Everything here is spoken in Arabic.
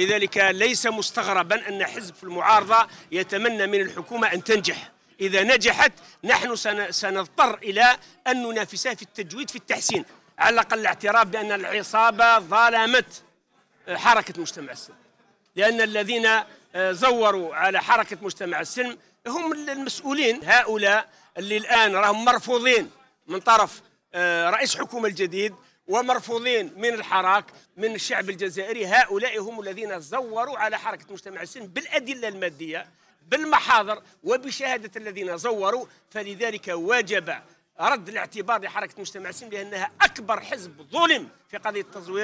لذلك ليس مستغربا أن حزب المعارضة يتمنى من الحكومة أن تنجح إذا نجحت نحن سنضطر إلى أن ننافسها في التجويد في التحسين على الأقل الاعتراف بأن العصابة ظلمت آه، حركة مجتمع السلم لأن الذين آه، زوروا على حركة مجتمع السلم هم المسؤولين هؤلاء اللي الآن راهم مرفوضين من طرف آه، رئيس حكومة الجديد ومرفوضين من الحراك من الشعب الجزائري هؤلاء هم الذين زوروا على حركة مجتمع السن بالأدلة المادية بالمحاضر وبشهادة الذين زوروا فلذلك واجب رد الاعتبار لحركة مجتمع السن لأنها أكبر حزب ظلم في قضية التزوير